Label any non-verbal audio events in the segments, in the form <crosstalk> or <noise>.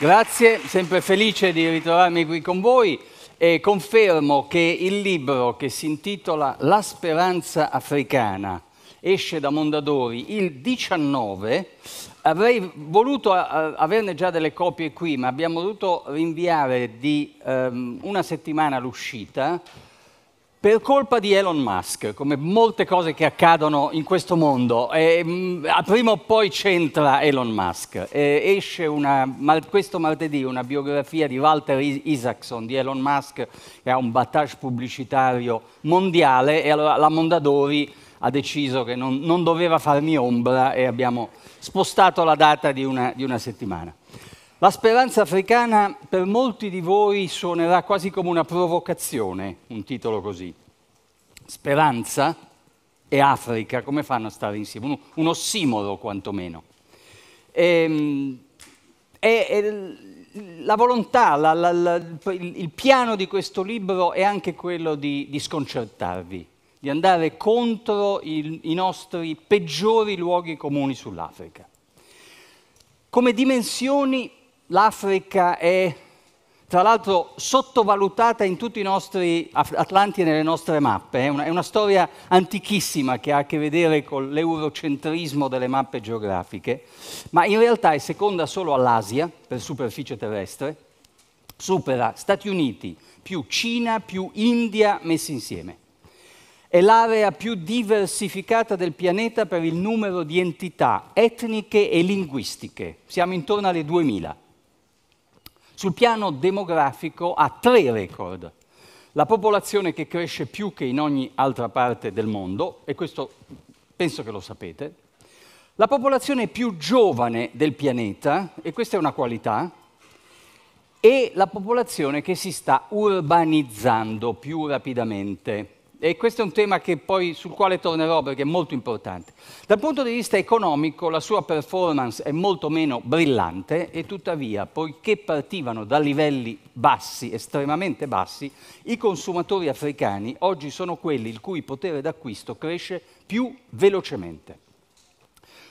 Grazie, sempre felice di ritrovarmi qui con voi e confermo che il libro che si intitola La speranza africana esce da Mondadori il 19. Avrei voluto eh, averne già delle copie qui, ma abbiamo dovuto rinviare di um, una settimana l'uscita per colpa di Elon Musk, come molte cose che accadono in questo mondo, eh, prima o poi c'entra Elon Musk. Eh, esce una, mal, questo martedì una biografia di Walter Isaacson di Elon Musk, che ha un battage pubblicitario mondiale, e allora la Mondadori ha deciso che non, non doveva farmi ombra e abbiamo spostato la data di una, di una settimana. La speranza africana per molti di voi suonerà quasi come una provocazione, un titolo così. Speranza e Africa, come fanno a stare insieme? Un, un ossimoro quantomeno. E, e, e la volontà, la, la, la, il, il, piano di questo libro è anche quello di, di sconcertarvi, di andare contro il, i nostri peggiori luoghi comuni sull'Africa. Come dimensioni l'Africa è tra l'altro sottovalutata in tutti i nostri atlanti e nelle nostre mappe. È una, è una, storia antichissima che ha a che vedere con l'eurocentrismo delle mappe geografiche, ma in realtà è seconda solo all'Asia per superficie terrestre, supera Stati Uniti più Cina più India messi insieme. È l'area più diversificata del pianeta per il numero di entità etniche e linguistiche. Siamo intorno alle 2000 sul piano demografico ha tre record. La popolazione che cresce più che in ogni altra parte del mondo, e questo penso che lo sapete, la popolazione più giovane del pianeta, e questa è una qualità, e la popolazione che si sta urbanizzando più rapidamente e questo è un tema poi, sul quale tornerò perché è molto importante. Dal punto di vista economico la sua performance è molto meno brillante e tuttavia, poiché partivano da livelli bassi, estremamente bassi, i consumatori africani oggi sono quelli il cui potere d'acquisto cresce più velocemente.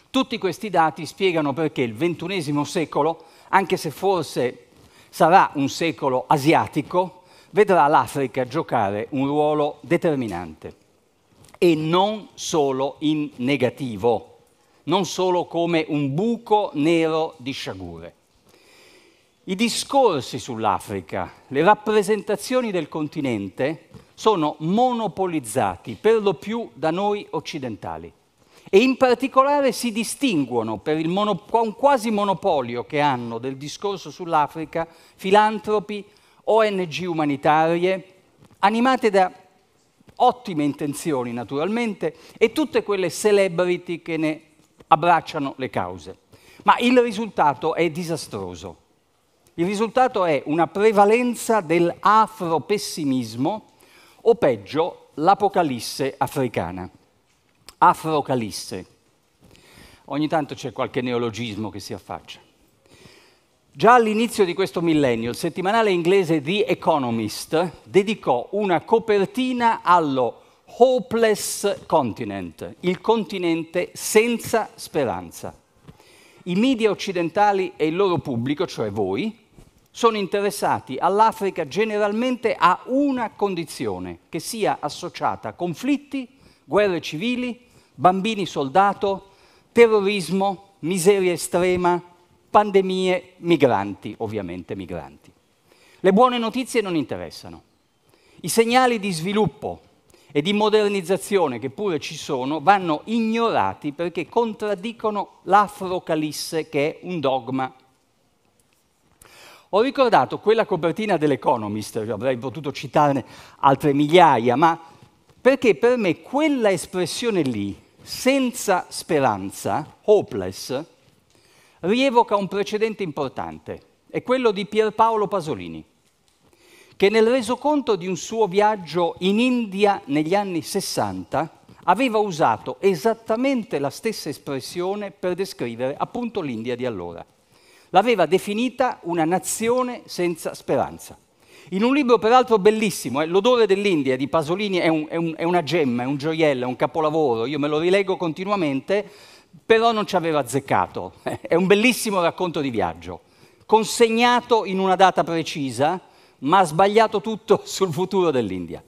Tutti questi dati spiegano perché il XXI secolo, anche se forse sarà un secolo asiatico, vedrà l'Africa giocare un ruolo determinante e non solo in negativo, non solo come un buco nero di sciagure. I discorsi sull'Africa, le rappresentazioni del continente sono monopolizzati per lo più da noi occidentali e in particolare si distinguono per il monop- un quasi monopolio che hanno del discorso sull'Africa filantropi, ONG umanitarie, animate da ottime intenzioni naturalmente, e tutte quelle celebrity che ne abbracciano le cause. Ma il risultato è disastroso. Il risultato è una prevalenza dell'afropessimismo o peggio l'apocalisse africana. Afrocalisse. Ogni tanto c'è qualche neologismo che si affaccia. Già all'inizio di questo millennio il settimanale inglese The Economist dedicò una copertina allo Hopeless Continent, il continente senza speranza. I media occidentali e il loro pubblico, cioè voi, sono interessati all'Africa generalmente a una condizione, che sia associata a conflitti, guerre civili, bambini soldato, terrorismo, miseria estrema, pandemie, migranti, ovviamente migranti. Le buone notizie non interessano. I segnali di sviluppo e di modernizzazione che pure ci sono vanno ignorati perché contraddicono l'afrocalisse che è un dogma. Ho ricordato quella copertina dell'Economist, avrei potuto citarne altre migliaia, ma perché per me quella espressione lì, senza speranza, hopeless, rievoca un precedente importante, è quello di Pierpaolo Pasolini, che nel resoconto di un suo viaggio in India negli anni 60 aveva usato esattamente la stessa espressione per descrivere appunto l'India di allora. L'aveva definita una nazione senza speranza. In un libro peraltro bellissimo, eh, L'odore dell'India di Pasolini è, un, è, un, è una gemma, è un gioiello, è un capolavoro, io me lo rilego continuamente, però non ci aveva azzeccato. <laughs> È un bellissimo racconto di viaggio, consegnato in una data precisa, ma ha sbagliato tutto <laughs> sul futuro dell'India.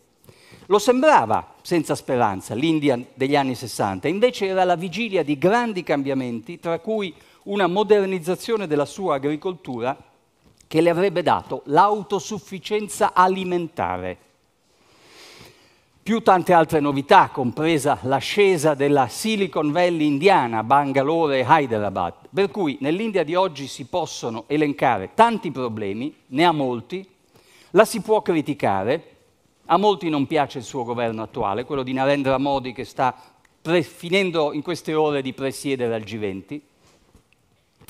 Lo sembrava senza speranza l'India degli anni 60, invece era la vigilia di grandi cambiamenti, tra cui una modernizzazione della sua agricoltura che le avrebbe dato l'autosufficienza alimentare più tante altre novità, compresa l'ascesa della Silicon Valley indiana, Bangalore e Hyderabad. Per cui nell'India di oggi si possono elencare tanti problemi, ne ha molti, la si può criticare, a molti non piace il suo governo attuale, quello di Narendra Modi che sta finendo in queste ore di presiedere al G20,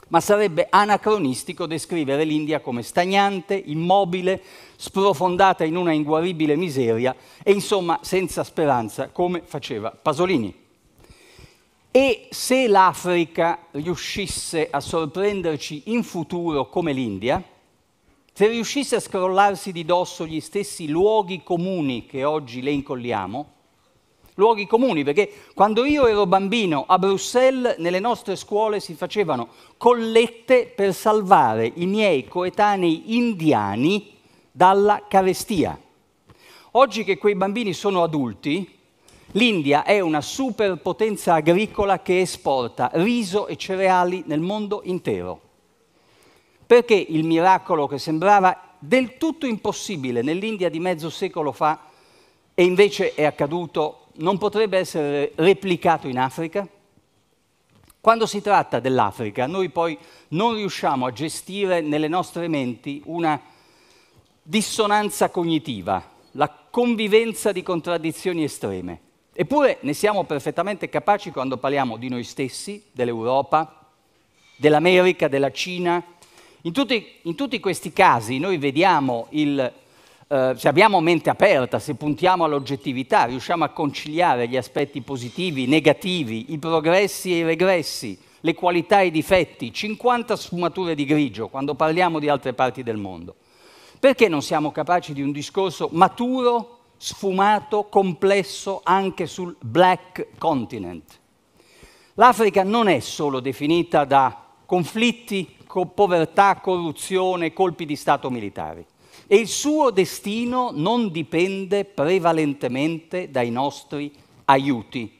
ma sarebbe anacronistico descrivere l'India come stagnante, immobile, sprofondata in una inguaribile miseria e insomma senza speranza come faceva Pasolini. E se l'Africa riuscisse a sorprenderci in futuro come l'India, se riuscisse a scrollarsi di dosso gli stessi luoghi comuni che oggi le incolliamo, luoghi comuni, perché quando io ero bambino a Bruxelles nelle nostre scuole si facevano collette per salvare i miei coetanei indiani dalla carestia. Oggi che quei bambini sono adulti, l'India è una superpotenza agricola che esporta riso e cereali nel mondo intero. Perché il miracolo che sembrava del tutto impossibile nell'India di mezzo secolo fa e invece è accaduto non potrebbe essere replicato in Africa? Quando si tratta dell'Africa, noi poi non riusciamo a gestire nelle nostre menti una dissonanza cognitiva, la convivenza di contraddizioni estreme. Eppure ne siamo perfettamente capaci quando parliamo di noi stessi, dell'Europa, dell'America, della Cina. In tutti, in tutti questi casi noi vediamo il eh, se abbiamo mente aperta, se puntiamo all'oggettività, riusciamo a conciliare gli aspetti positivi, negativi, i progressi e i regressi, le qualità e i difetti, 50 sfumature di grigio quando parliamo di altre parti del mondo. Perché non siamo capaci di un discorso maturo, sfumato, complesso anche sul black continent? L'Africa non è solo definita da conflitti, povertà, corruzione, colpi di Stato militari e il suo destino non dipende prevalentemente dai nostri aiuti.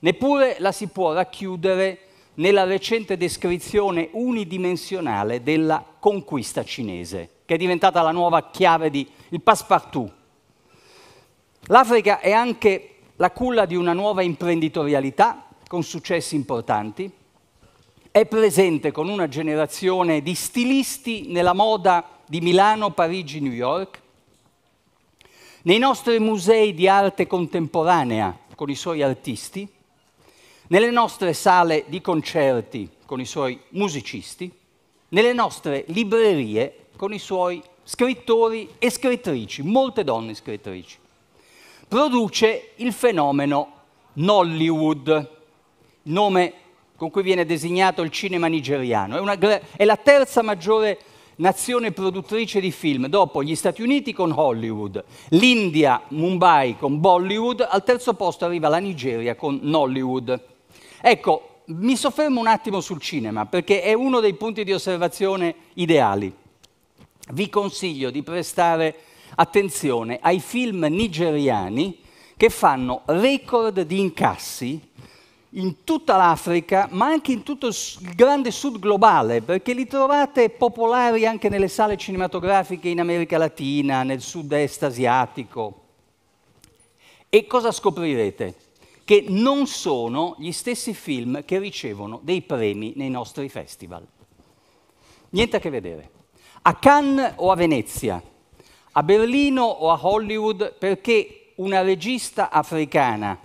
Neppure la si può racchiudere nella recente descrizione unidimensionale della conquista cinese, che è diventata la nuova chiave di il passepartout. L'Africa è anche la culla di una nuova imprenditorialità con successi importanti, è presente con una generazione di stilisti nella moda di Milano, Parigi, New York, nei nostri musei di arte contemporanea con i suoi artisti, nelle nostre sale di concerti con i suoi musicisti, nelle nostre librerie con i suoi scrittori e scrittrici, molte donne scrittrici. Produce il fenomeno Nollywood, nome con cui viene designato il cinema nigeriano. È, una, è la terza maggiore nazione produttrice di film, dopo gli Stati Uniti con Hollywood, l'India, Mumbai con Bollywood, al terzo posto arriva la Nigeria con Nollywood. Ecco, mi soffermo un attimo sul cinema perché è uno dei punti di osservazione ideali. Vi consiglio di prestare attenzione ai film nigeriani che fanno record di incassi in tutta l'Africa, ma anche in tutto il grande sud globale, perché li trovate popolari anche nelle sale cinematografiche in America Latina, nel sud-est asiatico. E cosa scoprirete? Che non sono gli stessi film che ricevono dei premi nei nostri festival. Niente a che vedere. A Cannes o a Venezia, a Berlino o a Hollywood, perché una regista africana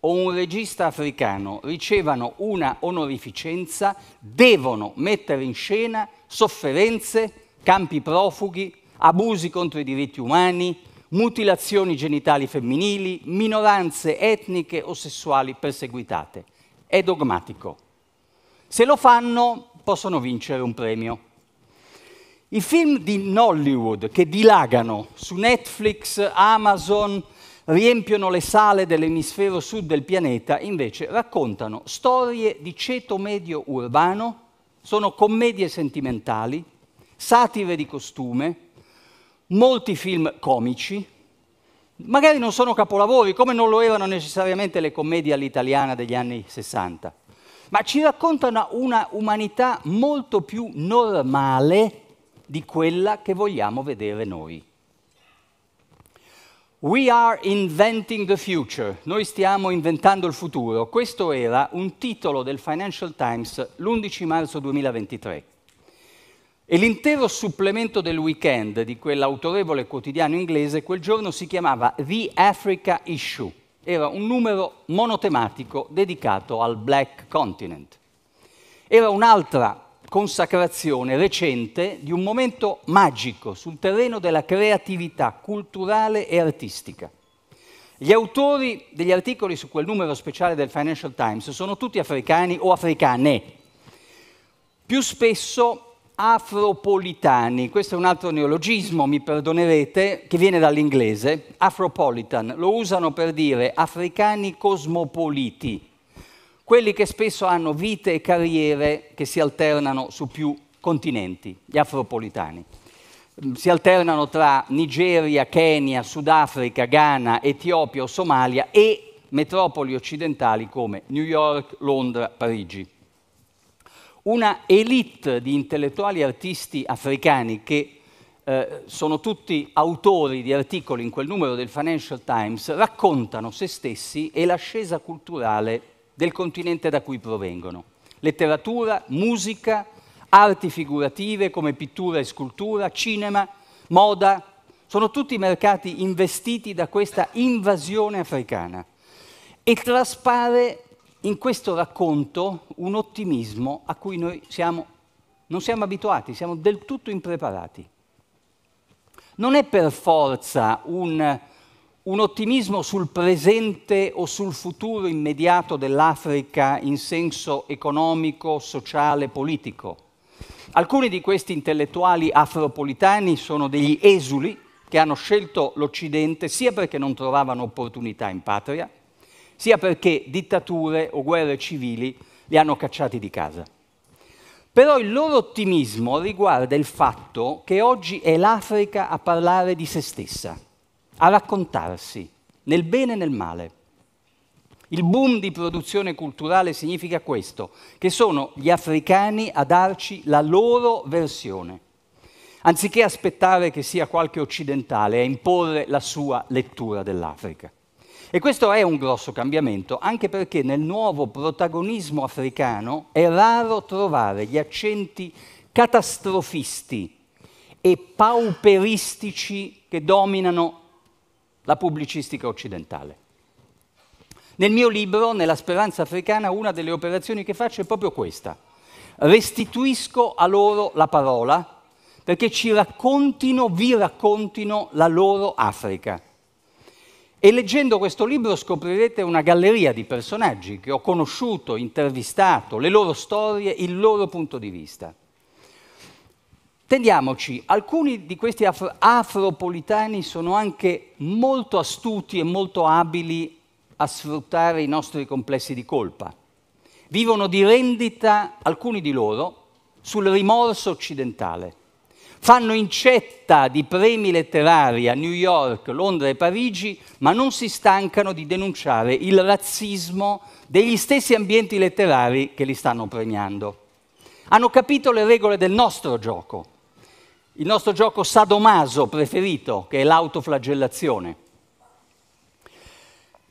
o un regista africano ricevano una onorificenza, devono mettere in scena sofferenze, campi profughi, abusi contro i diritti umani, mutilazioni genitali femminili, minoranze etniche o sessuali perseguitate. È dogmatico. Se lo fanno possono vincere un premio. I film di Nollywood che dilagano su Netflix, Amazon, riempiono le sale dell'emisfero sud del pianeta, invece raccontano storie di ceto medio urbano, sono commedie sentimentali, satire di costume, molti film comici, magari non sono capolavori, come non lo erano necessariamente le commedie all'italiana degli anni 60, ma ci raccontano una umanità molto più normale di quella che vogliamo vedere noi. We are inventing the future, noi stiamo inventando il futuro. Questo era un titolo del Financial Times l'11 marzo 2023. E l'intero supplemento del weekend di quell'autorevole quotidiano inglese quel giorno si chiamava The Africa Issue. Era un numero monotematico dedicato al Black Continent. Era un'altra consacrazione recente di un momento magico sul terreno della creatività culturale e artistica. Gli autori degli articoli su quel numero speciale del Financial Times sono tutti africani o africane, più spesso afropolitani, questo è un altro neologismo, mi perdonerete, che viene dall'inglese, afropolitan, lo usano per dire africani cosmopoliti, quelli che spesso hanno vite e carriere che si alternano su più continenti, gli afropolitani. Mm, si alternano tra Nigeria, Kenya, Sudafrica, Ghana, Etiopia o Somalia e metropoli occidentali come New York, Londra, Parigi. Una elite di intellettuali e artisti africani che eh, sono tutti autori di articoli in quel numero del Financial Times, raccontano se stessi e l'ascesa culturale del continente da cui provengono. Letteratura, musica, arti figurative come pittura e scultura, cinema, moda, sono tutti mercati investiti da questa invasione africana. E traspare in questo racconto un ottimismo a cui noi siamo, non siamo abituati, siamo del tutto impreparati. Non è per forza un un ottimismo sul presente o sul futuro immediato dell'Africa in senso economico, sociale, politico. Alcuni di questi intellettuali afropolitani sono degli esuli che hanno scelto l'Occidente sia perché non trovavano opportunità in patria, sia perché dittature o guerre civili li hanno cacciati di casa. Però il loro ottimismo riguarda il fatto che oggi è l'Africa a parlare di se stessa a raccontarsi nel bene e nel male. Il boom di produzione culturale significa questo, che sono gli africani a darci la loro versione, anziché aspettare che sia qualche occidentale a imporre la sua lettura dell'Africa. E questo è un grosso cambiamento, anche perché nel nuovo protagonismo africano è raro trovare gli accenti catastrofisti e pauperistici che dominano la pubblicistica occidentale. Nel mio libro, Nella speranza africana, una delle operazioni che faccio è proprio questa. Restituisco a loro la parola perché ci raccontino, vi raccontino la loro Africa. E leggendo questo libro scoprirete una galleria di personaggi che ho conosciuto, intervistato, le loro storie, il loro punto di vista. Tendiamoci, alcuni di questi af- afropolitani sono anche molto astuti e molto abili a sfruttare i nostri complessi di colpa. Vivono di rendita, alcuni di loro, sul rimorso occidentale. Fanno incetta di premi letterari a New York, Londra e Parigi, ma non si stancano di denunciare il razzismo degli stessi ambienti letterari che li stanno premiando. Hanno capito le regole del nostro gioco il nostro gioco sadomaso preferito, che è l'autoflagellazione.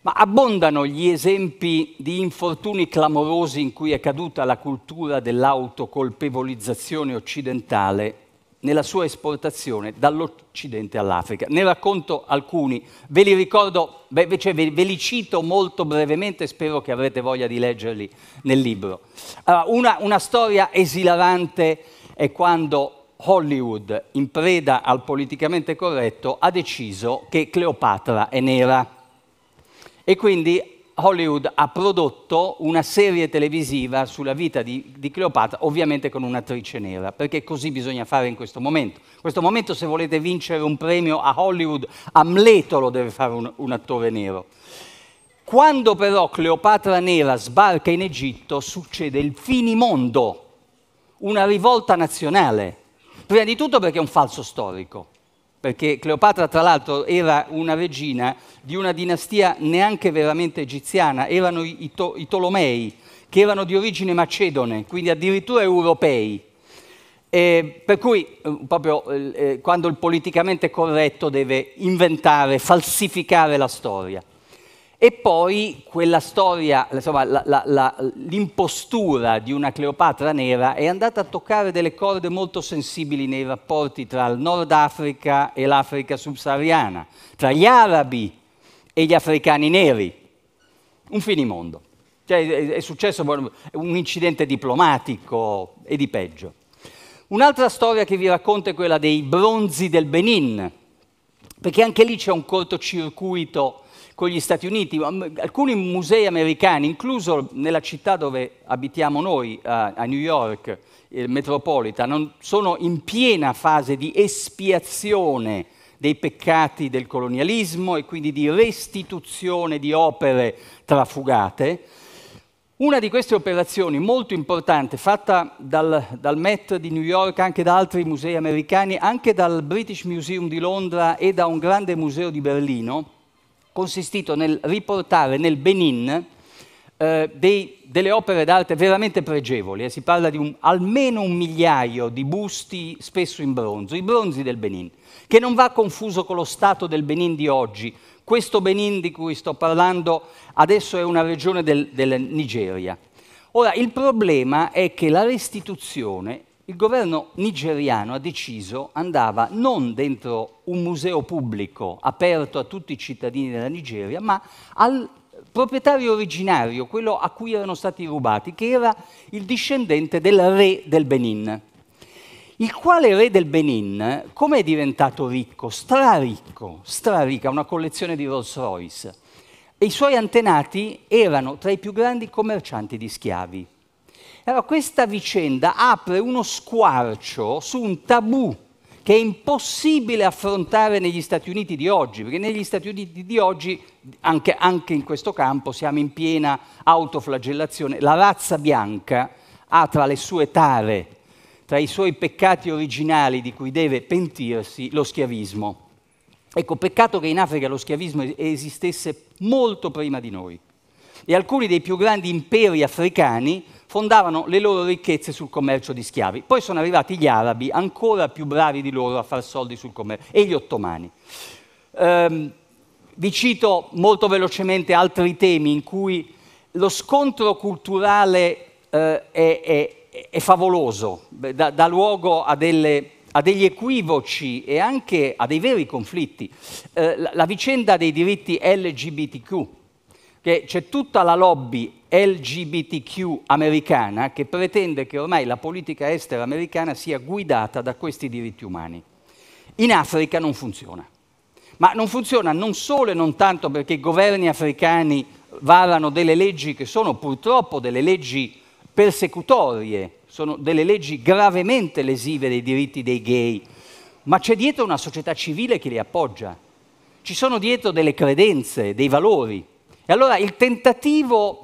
Ma abbondano gli esempi di infortuni clamorosi in cui è caduta la cultura dell'autocolpevolizzazione occidentale nella sua esportazione dall'Occidente all'Africa. Ne racconto alcuni, ve li ricordo, beh, cioè ve, ve, li cito molto brevemente, spero che avrete voglia di leggerli nel libro. Allora, una, una storia esilarante è quando Hollywood, in preda al politicamente corretto, ha deciso che Cleopatra è nera. E quindi Hollywood ha prodotto una serie televisiva sulla vita di, di, Cleopatra, ovviamente con un'attrice nera, perché così bisogna fare in questo momento. In questo momento se volete vincere un premio a Hollywood, Amleto lo deve fare un, un attore nero. Quando però Cleopatra nera sbarca in Egitto succede il finimondo, una rivolta nazionale Prima di tutto perché è un falso storico, perché Cleopatra tra l'altro era una regina di una dinastia neanche veramente egiziana, erano i, to- i Tolomei, che erano di origine macedone, quindi addirittura europei. Eh, per cui eh, proprio eh, eh, quando il politicamente corretto deve inventare, falsificare la storia. E poi quella storia, insomma, la, la, la, l'impostura di una Cleopatra nera è andata a toccare delle corde molto sensibili nei rapporti tra il Nord Africa e l'Africa subsahariana, tra gli arabi e gli africani neri. Un finimondo. Cioè, è successo un incidente diplomatico e di peggio. Un'altra storia che vi racconto è quella dei bronzi del Benin, perché anche lì c'è un cortocircuito con gli Stati Uniti, mm, alcuni musei americani, incluso nella città dove abitiamo noi, a New York, il Metropolitan, sono in piena fase di espiazione dei peccati del colonialismo e quindi di restituzione di opere trafugate. Una di queste operazioni molto importante, fatta dal, dal, Met di New York, anche da altri musei americani, anche dal British Museum di Londra e da un grande museo di Berlino, consistito nel riportare nel Benin eh, dei, delle opere d'arte veramente pregevoli, eh, si parla di un, almeno un migliaio di busti spesso in bronzo, i bronzi del Benin, che non va confuso con lo stato del Benin di oggi. Questo Benin di cui sto parlando adesso è una regione del, della Nigeria. Ora, il problema è che la restituzione il governo nigeriano ha deciso andava non dentro un museo pubblico aperto a tutti i cittadini della Nigeria, ma al proprietario originario, quello a cui erano stati rubati, che era il discendente del re del Benin. Il quale re del Benin, come è diventato ricco? Straricco, straricco, una collezione di Rolls Royce. E i suoi antenati erano tra i più grandi commercianti di schiavi. Allora questa vicenda apre uno squarcio su un tabù che è impossibile affrontare negli Stati Uniti di oggi, perché negli Stati Uniti di oggi, anche, anche in questo campo, siamo in piena autoflagellazione. La razza bianca ha tra le sue tare, tra i suoi peccati originali di cui deve pentirsi, lo schiavismo. Ecco, peccato che in Africa lo schiavismo esistesse molto prima di noi. E alcuni dei più grandi imperi africani fondavano le loro ricchezze sul commercio di schiavi. Poi sono arrivati gli arabi, ancora più bravi di loro a far soldi sul commercio, e gli ottomani. Ehm, vi cito molto velocemente altri temi in cui lo scontro culturale eh, è, è, è, favoloso, dà, dà luogo a delle a degli equivoci e anche a dei veri conflitti. Eh, la, la, vicenda dei diritti LGBTQ che c'è tutta la lobby LGBTQ americana che pretende che ormai la politica estera americana sia guidata da questi diritti umani. In Africa non funziona. Ma non funziona non solo e non tanto perché i governi africani varano delle leggi che sono purtroppo delle leggi persecutorie, sono delle leggi gravemente lesive dei diritti dei gay, ma c'è dietro una società civile che li appoggia. Ci sono dietro delle credenze, dei valori. E allora il tentativo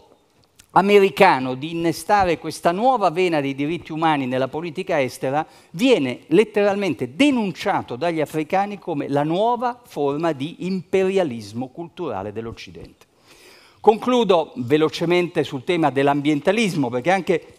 americano di innestare questa nuova vena dei diritti umani nella politica estera viene letteralmente denunciato dagli africani come la nuova forma di imperialismo culturale dell'Occidente. Concludo velocemente sul tema dell'ambientalismo, perché anche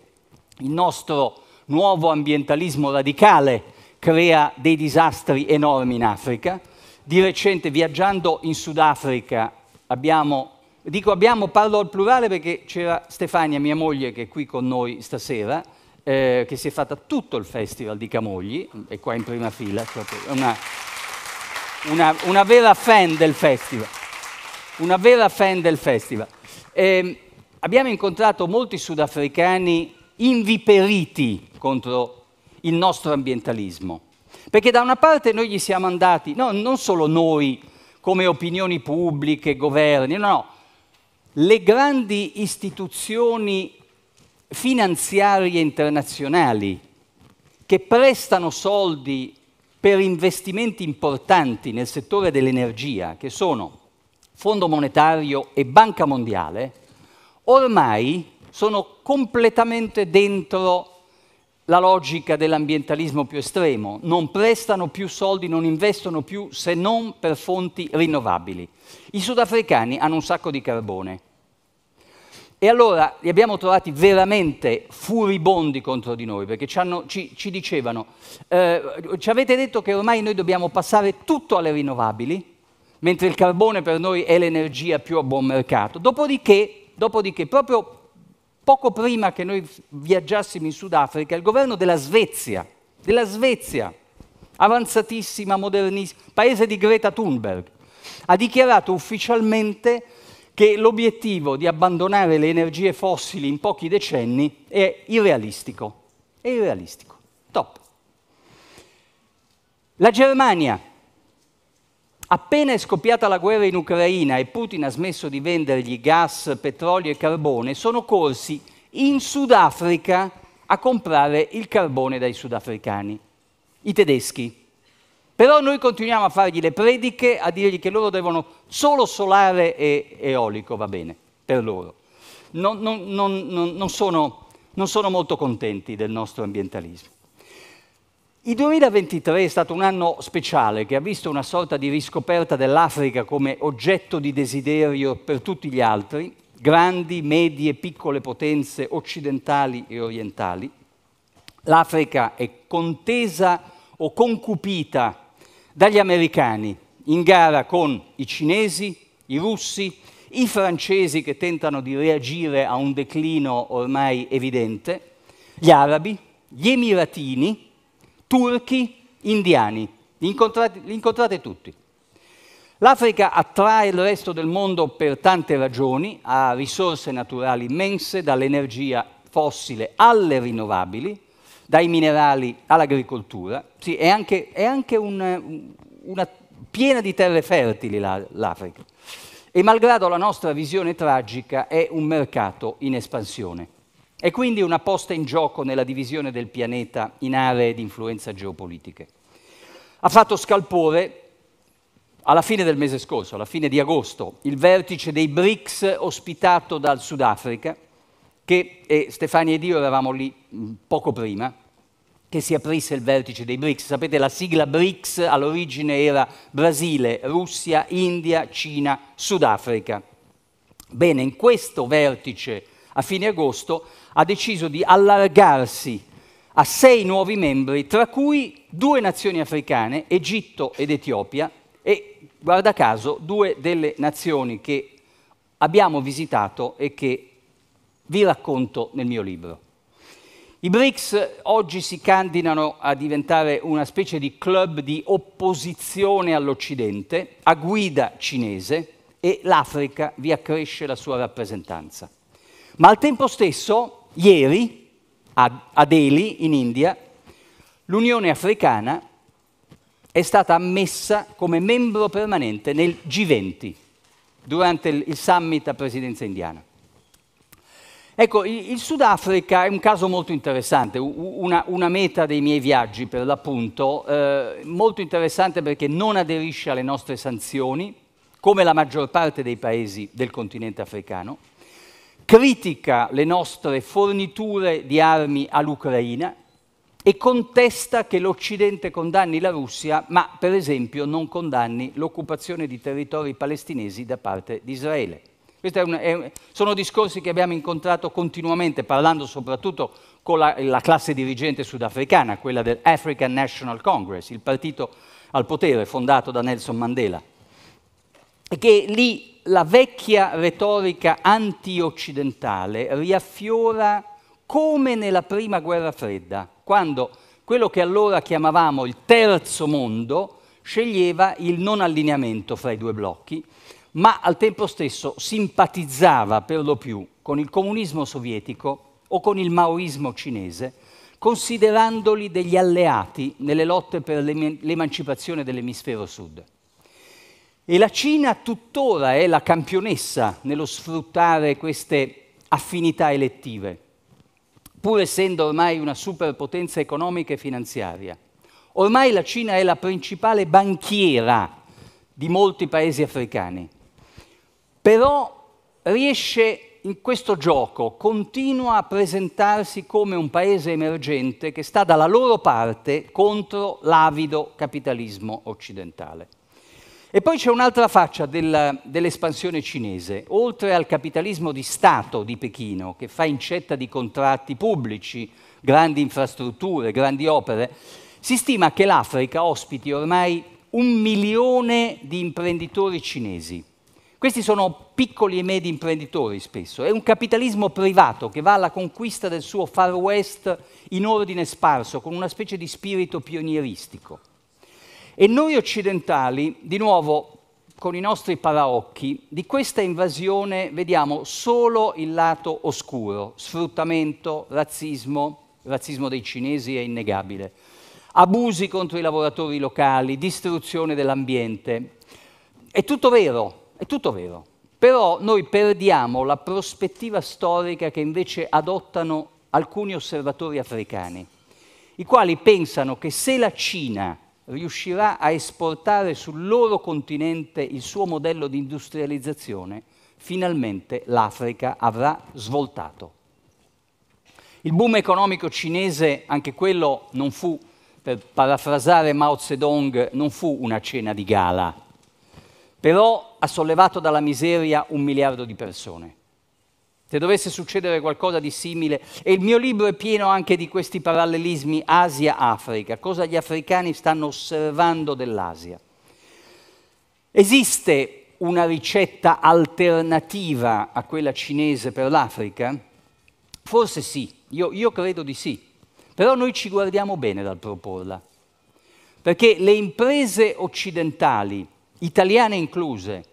il nostro nuovo ambientalismo radicale crea dei disastri enormi in Africa. Di recente, viaggiando in Sudafrica, abbiamo Dico abbiamo, parlo al plurale perché c'era Stefania, mia moglie, che è qui con noi stasera, eh, che si è fatta tutto il festival di Camogli, è qua in prima fila, una, una, una vera fan del festival. Una vera fan del festival. Eh, abbiamo incontrato molti sudafricani inviperiti contro il nostro ambientalismo, perché da una parte noi gli siamo andati, no, non solo noi come opinioni pubbliche, governi, no, no, le grandi istituzioni finanziarie internazionali che prestano soldi per investimenti importanti nel settore dell'energia, che sono Fondo Monetario e Banca Mondiale, ormai sono completamente dentro la logica dell'ambientalismo più estremo, non prestano più soldi, non investono più se non per fonti rinnovabili. I sudafricani hanno un sacco di carbone, e allora li abbiamo trovati veramente furibondi contro di noi, perché ci, hanno, ci, ci dicevano, eh, ci avete detto che ormai noi dobbiamo passare tutto alle rinnovabili, mentre il carbone per noi è l'energia più a buon mercato. Dopodiché, dopodiché proprio poco prima che noi viaggiassimo in Sudafrica, il governo della Svezia, della Svezia, avanzatissima, modernissima, paese di Greta Thunberg, ha dichiarato ufficialmente che l'obiettivo di abbandonare le energie fossili in pochi decenni è irrealistico. È irrealistico. Top. La Germania, appena è scoppiata la guerra in Ucraina e Putin ha smesso di vendergli gas, petrolio e carbone, sono corsi in Sudafrica a comprare il carbone dai sudafricani. I tedeschi, però noi continuiamo a fargli le prediche, a dirgli che loro devono solo solare e eolico, va bene, per loro. Non, non, non, sono, non sono molto contenti del nostro ambientalismo. Il 2023 è stato un anno speciale che ha visto una sorta di riscoperta dell'Africa come oggetto di desiderio per tutti gli altri, grandi, medie, piccole potenze occidentali e orientali. L'Africa è contesa o concupita dagli americani in gara con i cinesi, i russi, i francesi che tentano di reagire a un declino ormai evidente, gli arabi, gli emiratini, turchi, indiani. Li incontrate, li incontrate tutti. L'Africa attrae il resto del mondo per tante ragioni, ha risorse naturali immense, dall'energia fossile alle rinnovabili, dai minerali all'agricoltura, sì, è anche, è anche un, una piena di terre fertili la, l'Africa. E malgrado la nostra visione tragica, è un mercato in espansione. È quindi una posta in gioco nella divisione del pianeta in aree di influenza geopolitiche. Ha fatto scalpore alla fine del mese scorso, alla fine di agosto, il vertice dei BRICS ospitato dal Sudafrica, che eh, Stefania ed io eravamo lì mm, poco prima, che si aprisse il vertice dei BRICS. Sapete, la sigla BRICS all'origine era Brasile, Russia, India, Cina, Sudafrica. Bene, in questo vertice a fine agosto ha deciso di allargarsi a sei nuovi membri, tra cui due nazioni africane, Egitto ed Etiopia, e guarda caso due delle nazioni che abbiamo visitato e che vi racconto nel mio libro. I BRICS oggi si candidano a diventare una specie di club di opposizione all'Occidente a guida cinese e l'Africa vi accresce la sua rappresentanza. Ma al tempo stesso, ieri, a Delhi, in India, l'Unione Africana è stata ammessa come membro permanente nel G20 durante il summit a presidenza indiana. Ecco, il Sudafrica è un caso molto interessante, una, una meta dei miei viaggi per l'appunto, eh, molto interessante perché non aderisce alle nostre sanzioni, come la maggior parte dei paesi del continente africano, critica le nostre forniture di armi all'Ucraina e contesta che l'Occidente condanni la Russia, ma per esempio non condanni l'occupazione di territori palestinesi da parte di Israele. Questi sono discorsi che abbiamo incontrato continuamente, parlando soprattutto con la, la classe dirigente sudafricana, quella dell'African National Congress, il partito al potere fondato da Nelson Mandela. E che lì la vecchia retorica antioccidentale riaffiora come nella prima guerra fredda, quando quello che allora chiamavamo il terzo mondo sceglieva il non allineamento fra i due blocchi ma al tempo stesso simpatizzava per lo più con il comunismo sovietico o con il maoismo cinese, considerandoli degli alleati nelle lotte per l'emancipazione dell'emisfero sud. E la Cina tuttora è la campionessa nello sfruttare queste affinità elettive, pur essendo ormai una superpotenza economica e finanziaria. Ormai la Cina è la principale banchiera di molti paesi africani però riesce in questo gioco, continua a presentarsi come un paese emergente che sta dalla loro parte contro l'avido capitalismo occidentale. E poi c'è un'altra faccia del, dell'espansione cinese, oltre al capitalismo di Stato di Pechino, che fa incetta di contratti pubblici, grandi infrastrutture, grandi opere, si stima che l'Africa ospiti ormai un milione di imprenditori cinesi questi sono piccoli e medi imprenditori spesso, è un capitalismo privato che va alla conquista del suo far west in ordine sparso, con una specie di spirito pionieristico. E noi occidentali, di nuovo, con i nostri paraocchi, di questa invasione vediamo solo il lato oscuro, sfruttamento, razzismo, il razzismo dei cinesi è innegabile, abusi contro i lavoratori locali, distruzione dell'ambiente. È tutto vero, è tutto vero. Però noi perdiamo la prospettiva storica che invece adottano alcuni osservatori africani, i quali pensano che se la Cina riuscirà a esportare sul loro continente il suo modello di industrializzazione, finalmente l'Africa avrà svoltato. Il boom economico cinese, anche quello non fu, per parafrasare Mao Zedong, non fu una cena di gala, però ha sollevato dalla miseria un miliardo di persone. Se dovesse succedere qualcosa di simile, e il mio libro è pieno anche di questi parallelismi Asia-Africa, cosa gli africani stanno osservando dell'Asia. Esiste una ricetta alternativa a quella cinese per l'Africa? Forse sì, io, io credo di sì, però noi ci guardiamo bene dal proporla, perché le imprese occidentali, italiane incluse,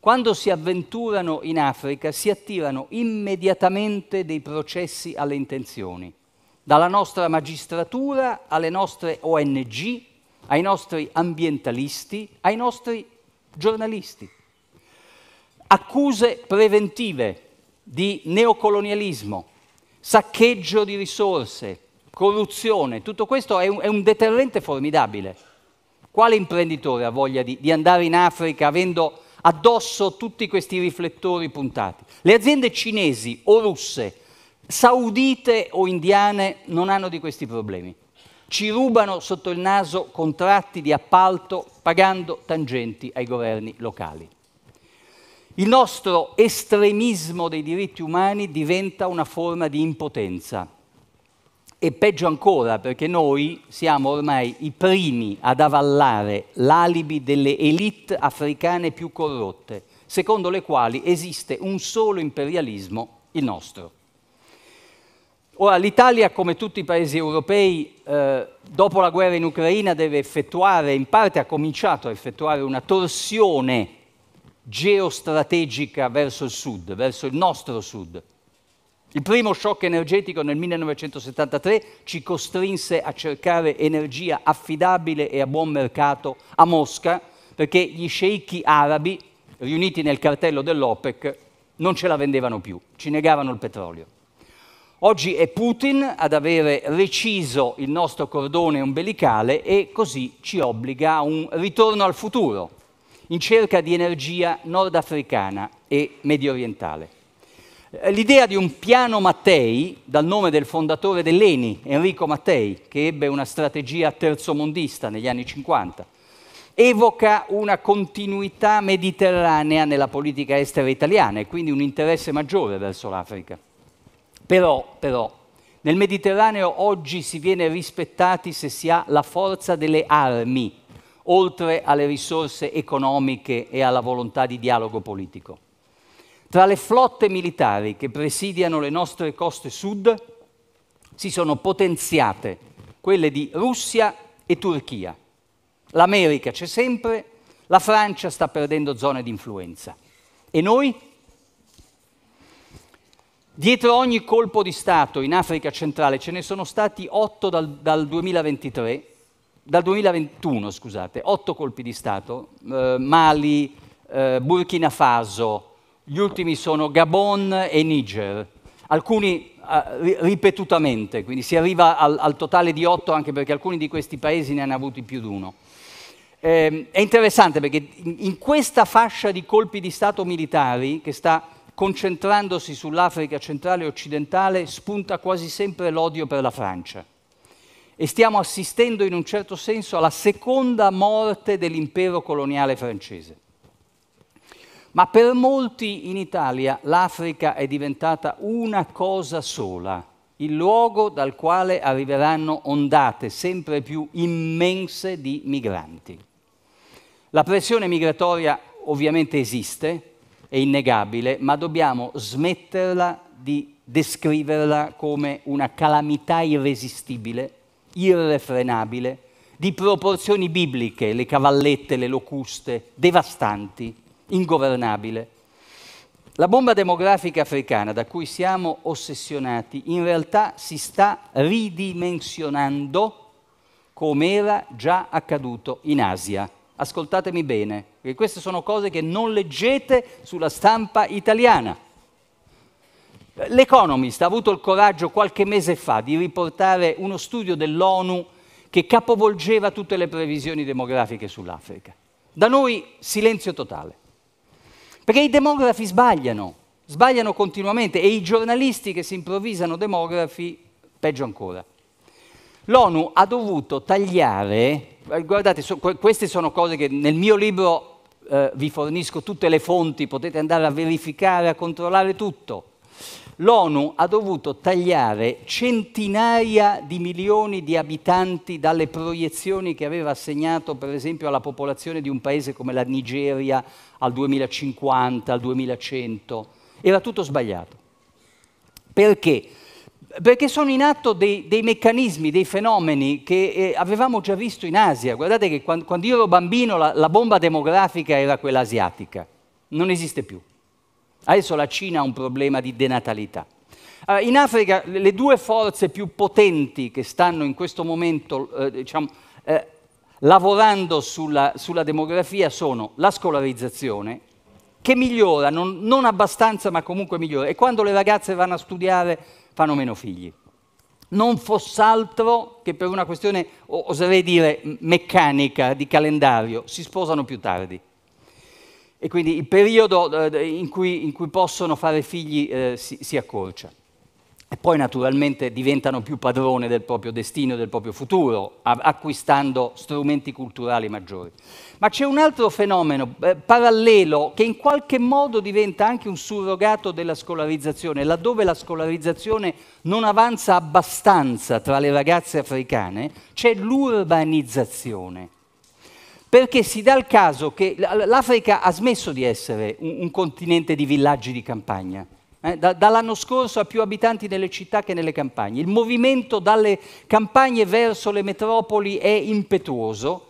quando si avventurano in Africa si attivano immediatamente dei processi alle intenzioni, dalla nostra magistratura alle nostre ONG, ai nostri ambientalisti, ai nostri giornalisti. Accuse preventive di neocolonialismo, saccheggio di risorse, corruzione, tutto questo è un, è un deterrente formidabile quale imprenditore ha voglia di, di andare in Africa avendo addosso tutti questi riflettori puntati? Le aziende cinesi o russe, saudite o indiane non hanno di questi problemi. Ci rubano sotto il naso contratti di appalto pagando tangenti ai governi locali. Il nostro estremismo dei diritti umani diventa una forma di impotenza e peggio ancora, perché noi siamo ormai i primi ad avallare l'alibi delle elite africane più corrotte, secondo le quali esiste un solo imperialismo, il nostro. Ora, l'Italia, come tutti i paesi europei, eh, dopo la guerra in Ucraina deve effettuare, in parte ha cominciato a effettuare una torsione geostrategica verso il sud, verso il nostro sud il primo shock energetico nel 1973 ci costrinse a cercare energia affidabile e a buon mercato a Mosca perché gli sceicchi arabi, riuniti nel cartello dell'OPEC, non ce la vendevano più, ci negavano il petrolio. Oggi è Putin ad avere reciso il nostro cordone ombelicale e così ci obbliga a un ritorno al futuro, in cerca di energia nordafricana e mediorientale. Eh, l'idea di un piano Mattei, dal nome del fondatore dell'ENI, Enrico Mattei, che ebbe una strategia terzomondista negli anni 50, evoca una continuità mediterranea nella politica estera italiana e quindi un interesse maggiore verso l'Africa. Però, però, nel Mediterraneo oggi si viene rispettati se si ha la forza delle armi, oltre alle risorse economiche e alla volontà di dialogo politico. Tra le flotte militari che presidiano le nostre coste sud si sono potenziate quelle di Russia e Turchia. L'America c'è sempre, la Francia sta perdendo zone di influenza. E noi? Dietro ogni colpo di Stato in Africa centrale ce ne sono stati 8 dal, dal 2023, dal 2021, scusate, 8 colpi di Stato, eh, Mali, eh, Burkina Faso, gli ultimi sono Gabon e Niger, alcuni uh, ripetutamente, quindi si arriva al, al, totale di otto anche perché alcuni di questi paesi ne hanno avuti più di uno. Eh, è interessante perché in questa fascia di colpi di Stato militari che sta concentrandosi sull'Africa centrale e occidentale spunta quasi sempre l'odio per la Francia e stiamo assistendo in un certo senso alla seconda morte dell'impero coloniale francese. Ma per molti in Italia l'Africa è diventata una cosa sola, il luogo dal quale arriveranno ondate sempre più immense di migranti. La pressione migratoria ovviamente esiste, è innegabile, ma dobbiamo smetterla di descriverla come una calamità irresistibile, irrefrenabile, di proporzioni bibliche, le cavallette, le locuste, devastanti ingovernabile. La bomba demografica africana da cui siamo ossessionati in realtà si sta ridimensionando come era già accaduto in Asia. Ascoltatemi bene, perché queste sono cose che non leggete sulla stampa italiana. L'Economist ha avuto il coraggio qualche mese fa di riportare uno studio dell'ONU che capovolgeva tutte le previsioni demografiche sull'Africa. Da noi silenzio totale. Perché i demografi sbagliano, sbagliano continuamente e i giornalisti che si improvvisano demografi peggio ancora. L'ONU ha dovuto tagliare, eh, guardate, so, queste sono cose che nel mio libro eh, vi fornisco tutte le fonti, potete andare a verificare, a controllare tutto l'ONU ha dovuto tagliare centinaia di milioni di abitanti dalle proiezioni che aveva assegnato per esempio alla popolazione di un paese come la Nigeria al 2050, al 2100. Era tutto sbagliato. Perché? Perché sono in atto dei, dei meccanismi, dei fenomeni che eh, avevamo già visto in Asia. Guardate che quando, quando io ero bambino la, la bomba demografica era quella asiatica, non esiste più. Adesso la Cina ha un problema di denatalità. Allora, eh, in Africa le due forze più potenti che stanno in questo momento eh, diciamo, eh, lavorando sulla, sulla, demografia sono la scolarizzazione, che migliora, non, non abbastanza ma comunque migliora, e quando le ragazze vanno a studiare fanno meno figli. Non fosse altro che per una questione, oserei dire, meccanica, di calendario, si sposano più tardi e quindi il periodo eh, in cui, in cui possono fare figli eh, si, si, accorcia. E poi naturalmente diventano più padrone del proprio destino e del proprio futuro, acquistando strumenti culturali maggiori. Ma c'è un altro fenomeno eh, parallelo che in qualche modo diventa anche un surrogato della scolarizzazione, laddove la scolarizzazione non avanza abbastanza tra le ragazze africane, c'è l'urbanizzazione perché si dà il caso che l'Africa ha smesso di essere un, un continente di villaggi di campagna. Eh, da, dall'anno scorso ha più abitanti nelle città che nelle campagne. Il movimento dalle campagne verso le metropoli è impetuoso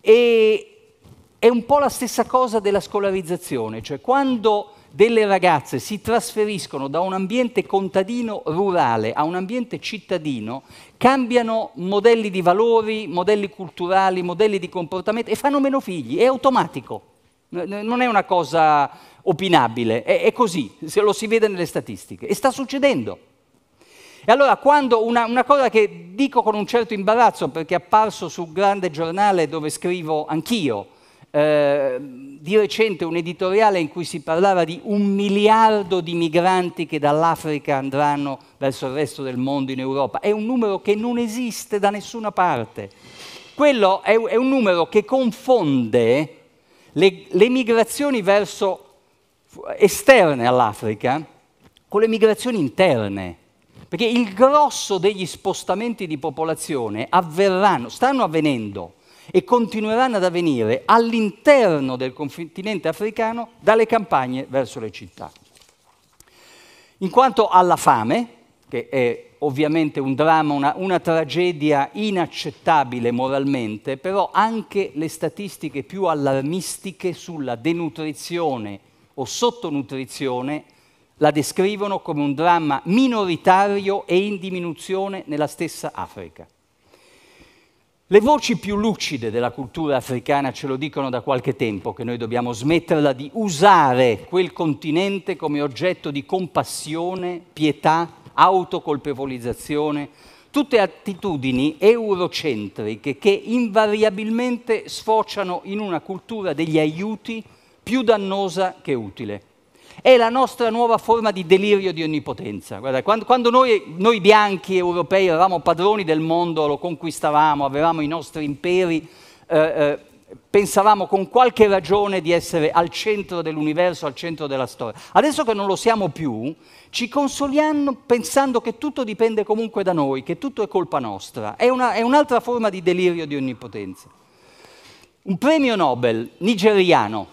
e è un po' la stessa cosa della scolarizzazione, cioè quando delle ragazze si trasferiscono da un ambiente contadino rurale a un ambiente cittadino, cambiano modelli di valori, modelli culturali, modelli di comportamento e fanno meno figli, è automatico. Non è una cosa opinabile, è, così, se lo si vede nelle statistiche. E sta succedendo. E allora quando una, una, cosa che dico con un certo imbarazzo, perché è apparso su grande giornale dove scrivo anch'io, eh, di recente un editoriale in cui si parlava di un miliardo di migranti che dall'Africa andranno verso il resto del mondo in Europa. È un numero che non esiste da nessuna parte. Quello è, è un numero che confonde le, le migrazioni verso, esterne all'Africa con le migrazioni interne perché il grosso degli spostamenti di popolazione avverranno, stanno avvenendo e continueranno ad avvenire all'interno del continente africano dalle campagne verso le città. In quanto alla fame, che è ovviamente un dramma, una, una, tragedia inaccettabile moralmente, però anche le statistiche più allarmistiche sulla denutrizione o sottonutrizione la descrivono come un dramma minoritario e in diminuzione nella stessa Africa. Le voci più lucide della cultura africana ce lo dicono da qualche tempo che noi dobbiamo smetterla di usare quel continente come oggetto di compassione, pietà, autocolpevolizzazione, tutte attitudini eurocentriche che invariabilmente sfociano in una cultura degli aiuti più dannosa che utile. È la nostra nuova forma di delirio di onnipotenza. Guarda, quando, quando noi, noi bianchi europei eravamo padroni del mondo, lo conquistavamo, avevamo i nostri imperi, eh, eh, pensavamo con qualche ragione di essere al centro dell'universo, al centro della storia. Adesso che non lo siamo più, ci consoliamo pensando che tutto dipende comunque da noi, che tutto è colpa nostra. È, una, è un'altra forma di delirio di onnipotenza. Un premio Nobel nigeriano,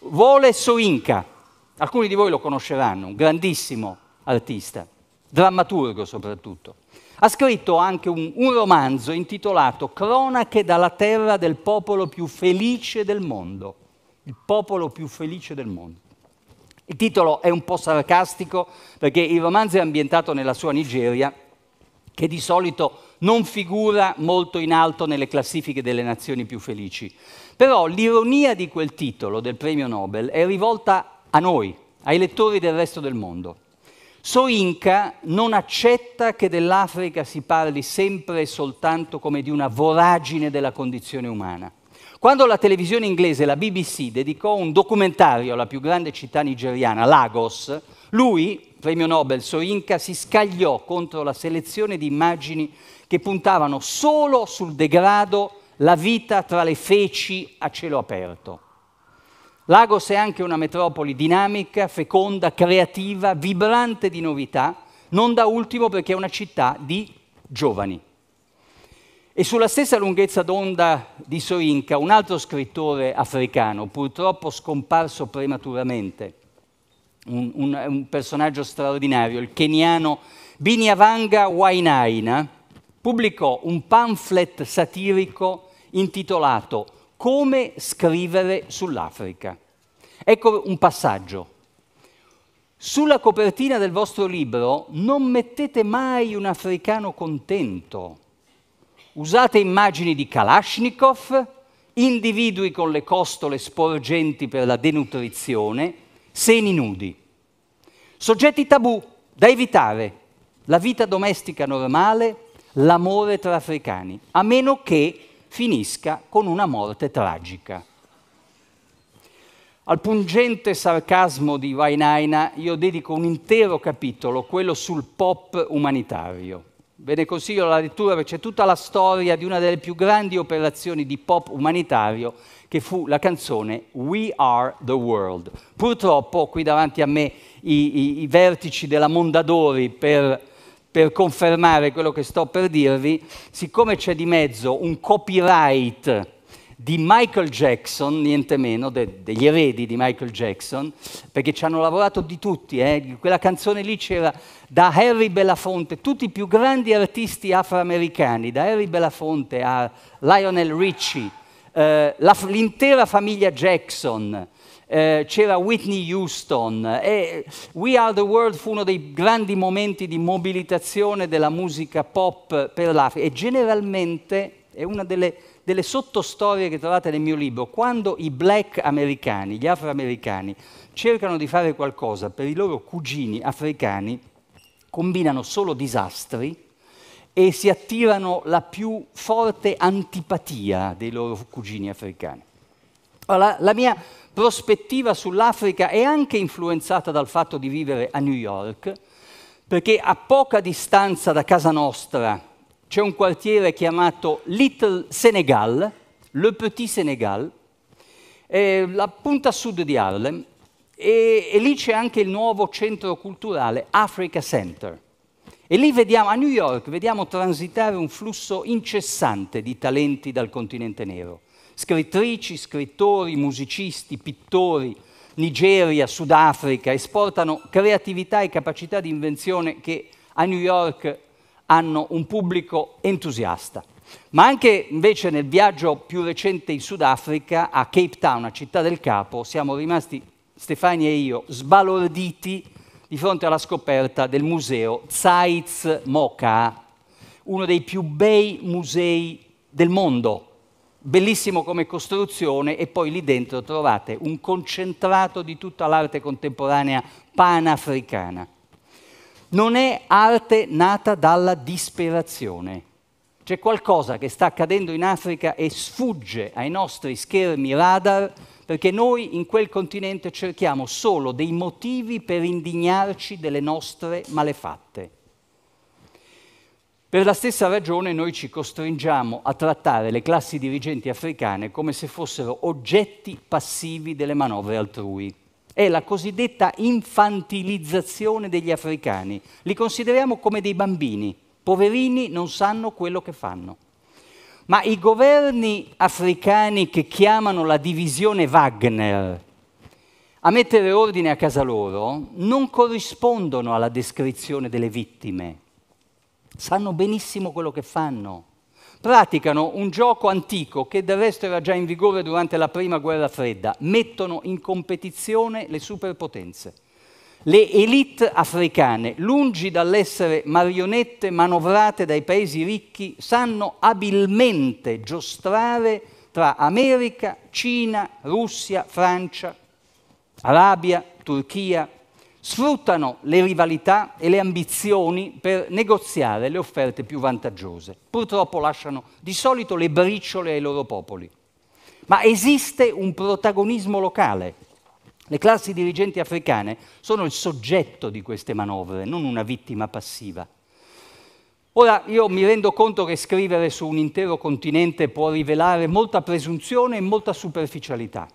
Wole Soinka, Alcuni di voi lo conosceranno, un grandissimo artista, drammaturgo soprattutto. Ha scritto anche un, un romanzo intitolato Cronache dalla terra del popolo più felice del mondo. Il popolo più felice del mondo. Il titolo è un po' sarcastico perché il romanzo è ambientato nella sua Nigeria, che di solito non figura molto in alto nelle classifiche delle nazioni più felici. Però l'ironia di quel titolo del premio Nobel è rivolta a noi, ai lettori del resto del mondo. Sorinca non accetta che dell'Africa si parli sempre e soltanto come di una voragine della condizione umana. Quando la televisione inglese, la BBC, dedicò un documentario alla più grande città nigeriana, Lagos, lui, premio Nobel Sorinca, si scagliò contro la selezione di immagini che puntavano solo sul degrado, la vita tra le feci a cielo aperto. Lagos è anche una metropoli dinamica, feconda, creativa, vibrante di novità, non da ultimo perché è una città di giovani. E sulla stessa lunghezza d'onda di Soinka, un altro scrittore africano, purtroppo scomparso prematuramente, un, un, un personaggio straordinario, il keniano Biniavanga Wainaina, pubblicò un pamphlet satirico intitolato come scrivere sull'Africa. Ecco un passaggio. Sulla copertina del vostro libro non mettete mai un africano contento. Usate immagini di Kalashnikov, individui con le costole sporgenti per la denutrizione, seni nudi. Soggetti tabù da evitare, la vita domestica normale, l'amore tra africani, a meno che finisca con una morte tragica. Al pungente sarcasmo di Vainaina io dedico un intero capitolo, quello sul pop umanitario. Ve ne consiglio la lettura perché c'è tutta la storia di una delle più grandi operazioni di pop umanitario che fu la canzone We Are the World. Purtroppo qui davanti a me i, i, i vertici della Mondadori per per confermare quello che sto per dirvi, siccome c'è di mezzo un copyright di Michael Jackson, niente meno, de- degli eredi di Michael Jackson, perché ci hanno lavorato di tutti, eh? quella canzone lì c'era da Harry Belafonte, tutti i più grandi artisti afroamericani, da Harry Belafonte a Lionel Richie, eh, la, l'intera famiglia Jackson, eh, c'era Whitney Houston e We Are the World fu uno dei grandi momenti di mobilitazione della musica pop per l'Africa e generalmente è una delle, delle sottostorie che trovate nel mio libro, quando i black americani, gli afroamericani, cercano di fare qualcosa per i loro cugini africani, combinano solo disastri e si attirano la più forte antipatia dei loro cugini africani. Allora, la mia prospettiva sull'Africa è anche influenzata dal fatto di vivere a New York, perché a poca distanza da casa nostra c'è un quartiere chiamato Little Senegal, Le Petit Senegal, eh, la punta sud di Harlem, e, e lì c'è anche il nuovo centro culturale Africa Center. E lì vediamo, a New York, vediamo transitare un flusso incessante di talenti dal continente nero. Scrittrici, scrittori, musicisti, pittori, Nigeria, Sudafrica esportano creatività e capacità di invenzione che a New York hanno un pubblico entusiasta. Ma anche invece nel viaggio più recente in Sudafrica, a Cape Town, a Città del Capo, siamo rimasti, Stefania e io, sbalorditi di fronte alla scoperta del museo Zeitz Moka, uno dei più bei musei del mondo bellissimo come costruzione e poi lì dentro trovate un concentrato di tutta l'arte contemporanea panafricana. Non è arte nata dalla disperazione. C'è qualcosa che sta accadendo in Africa e sfugge ai nostri schermi radar perché noi in quel continente cerchiamo solo dei motivi per indignarci delle nostre malefatte. Per la stessa ragione noi ci costringiamo a trattare le classi dirigenti africane come se fossero oggetti passivi delle manovre altrui. È la cosiddetta infantilizzazione degli africani. Li consideriamo come dei bambini, poverini, non sanno quello che fanno. Ma i governi africani che chiamano la divisione Wagner a mettere ordine a casa loro non corrispondono alla descrizione delle vittime sanno benissimo quello che fanno. Praticano un gioco antico che del resto era già in vigore durante la prima guerra fredda. Mettono in competizione le superpotenze. Le elite africane, lungi dall'essere marionette manovrate dai paesi ricchi, sanno abilmente giostrare tra America, Cina, Russia, Francia, Arabia, Turchia, sfruttano le rivalità e le ambizioni per negoziare le offerte più vantaggiose. Purtroppo lasciano di solito le briciole ai loro popoli. Ma esiste un protagonismo locale. Le classi dirigenti africane sono il soggetto di queste manovre, non una vittima passiva. Ora io mi rendo conto che scrivere su un intero continente può rivelare molta presunzione e molta superficialità,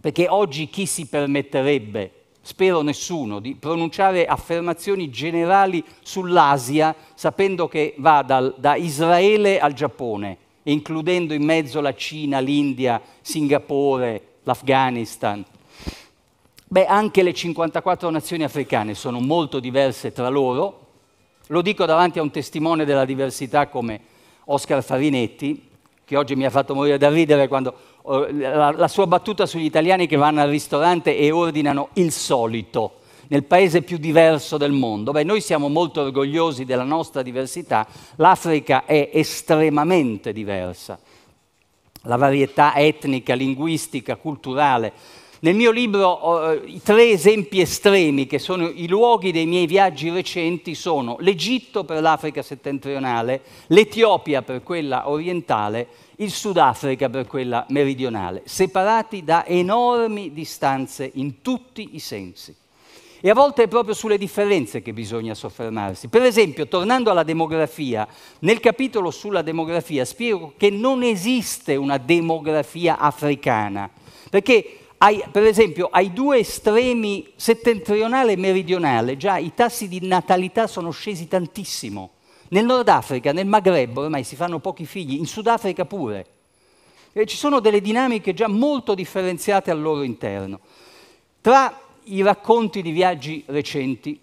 perché oggi chi si permetterebbe spero nessuno, di pronunciare affermazioni generali sull'Asia, sapendo che va dal, da Israele al Giappone, includendo in mezzo la Cina, l'India, Singapore, l'Afghanistan. Beh, anche le 54 nazioni africane sono molto diverse tra loro. Lo dico davanti a un testimone della diversità come Oscar Farinetti, che oggi mi ha fatto morire da ridere quando oh, la, la, sua battuta sugli italiani che vanno al ristorante e ordinano il solito nel paese più diverso del mondo. Beh, noi siamo molto orgogliosi della nostra diversità, l'Africa è estremamente diversa. La varietà etnica, linguistica, culturale nel mio libro ho, eh, i tre esempi estremi che sono i luoghi dei miei viaggi recenti sono l'Egitto per l'Africa settentrionale, l'Etiopia per quella orientale, il Sudafrica per quella meridionale, separati da enormi distanze in tutti i sensi. E a volte è proprio sulle differenze che bisogna soffermarsi. Per esempio, tornando alla demografia, nel capitolo sulla demografia spiego che non esiste una demografia africana, perché ai, per esempio ai due estremi settentrionale e meridionale già i tassi di natalità sono scesi tantissimo. Nel Nord Africa, nel Maghreb ormai si fanno pochi figli, in Sudafrica pure. E ci sono delle dinamiche già molto differenziate al loro interno. Tra i racconti di viaggi recenti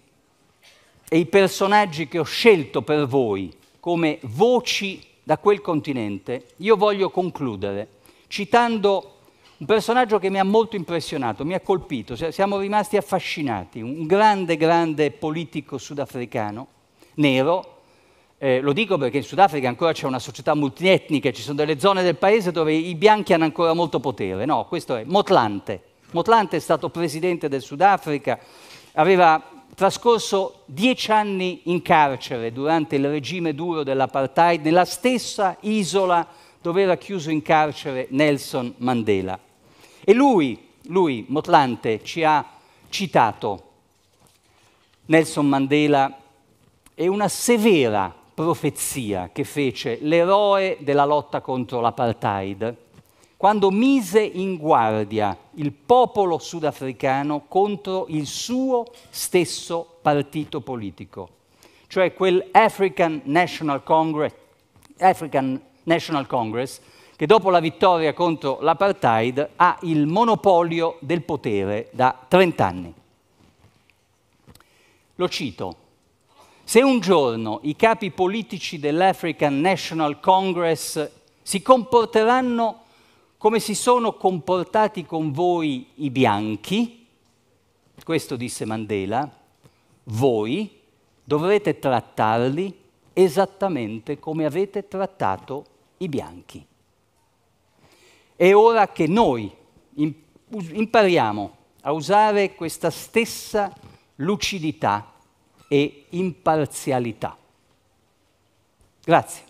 e i personaggi che ho scelto per voi come voci da quel continente, io voglio concludere citando un personaggio che mi ha molto impressionato, mi ha colpito, siamo rimasti affascinati, un grande, grande politico sudafricano, nero, eh, lo dico perché in Sudafrica ancora c'è una società multietnica, ci sono delle zone del paese dove i bianchi hanno ancora molto potere, no, questo è Motlante. Motlante è stato presidente del Sudafrica, aveva trascorso dieci anni in carcere durante il regime duro dell'apartheid nella stessa isola dove era chiuso in carcere Nelson Mandela. E lui, lui, Motlante, ci ha citato Nelson Mandela e una severa profezia che fece l'eroe della lotta contro l'apartheid quando mise in guardia il popolo sudafricano contro il suo stesso partito politico, cioè quel African National Congress, African National Congress che dopo la vittoria contro l'apartheid ha il monopolio del potere da 30 anni. Lo cito. Se un giorno i capi politici dell'African National Congress si comporteranno come si sono comportati con voi i bianchi, questo disse Mandela, voi dovrete trattarli esattamente come avete trattato i bianchi. È ora che noi impariamo a usare questa stessa lucidità e imparzialità. Grazie.